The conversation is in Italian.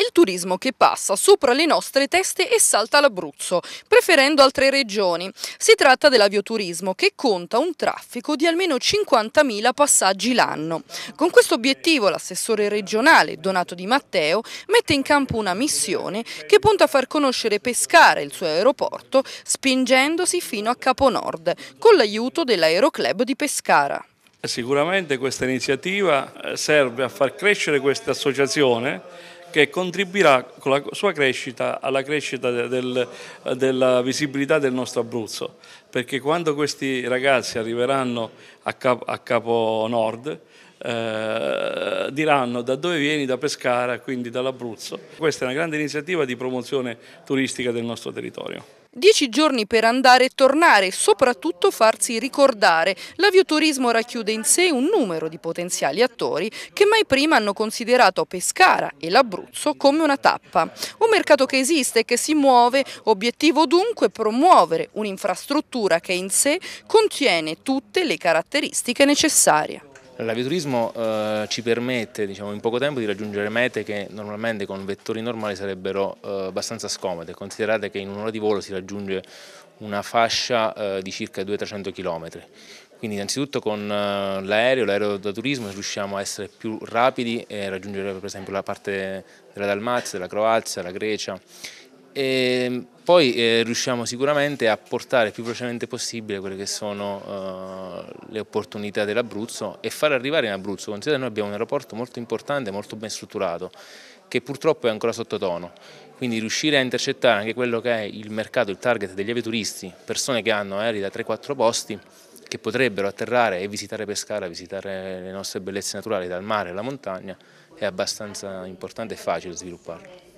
il turismo che passa sopra le nostre teste e salta l'Abruzzo, preferendo altre regioni. Si tratta dell'avioturismo che conta un traffico di almeno 50.000 passaggi l'anno. Con questo obiettivo l'assessore regionale Donato Di Matteo mette in campo una missione che punta a far conoscere Pescara e il suo aeroporto spingendosi fino a Capo Nord con l'aiuto dell'Aeroclub di Pescara. Sicuramente questa iniziativa eh, serve a far crescere questa associazione che contribuirà con la sua crescita alla crescita del, della visibilità del nostro Abruzzo, perché quando questi ragazzi arriveranno a Capo, a capo Nord eh, diranno da dove vieni, da Pescara, quindi dall'Abruzzo. Questa è una grande iniziativa di promozione turistica del nostro territorio. Dieci giorni per andare e tornare e soprattutto farsi ricordare. L'avioturismo racchiude in sé un numero di potenziali attori che mai prima hanno considerato Pescara e l'Abruzzo come una tappa. Un mercato che esiste e che si muove, obiettivo dunque promuovere un'infrastruttura che in sé contiene tutte le caratteristiche necessarie. L'avioturismo eh, ci permette diciamo, in poco tempo di raggiungere mete che normalmente con vettori normali sarebbero eh, abbastanza scomode, considerate che in un'ora di volo si raggiunge una fascia eh, di circa 200-300 km. Quindi innanzitutto con eh, l'aereo, l'aereo da turismo, riusciamo a essere più rapidi e raggiungere per esempio la parte della Dalmazia, della Croazia, la Grecia e ehm, poi eh, riusciamo sicuramente a portare più velocemente possibile quelle che sono eh, le opportunità dell'Abruzzo e far arrivare in Abruzzo, considerate che noi abbiamo un aeroporto molto importante, molto ben strutturato, che purtroppo è ancora sottotono, quindi riuscire a intercettare anche quello che è il mercato, il target degli aviaturisti, persone che hanno aerei da 3-4 posti, che potrebbero atterrare e visitare Pescara, visitare le nostre bellezze naturali dal mare alla montagna, è abbastanza importante e facile svilupparlo.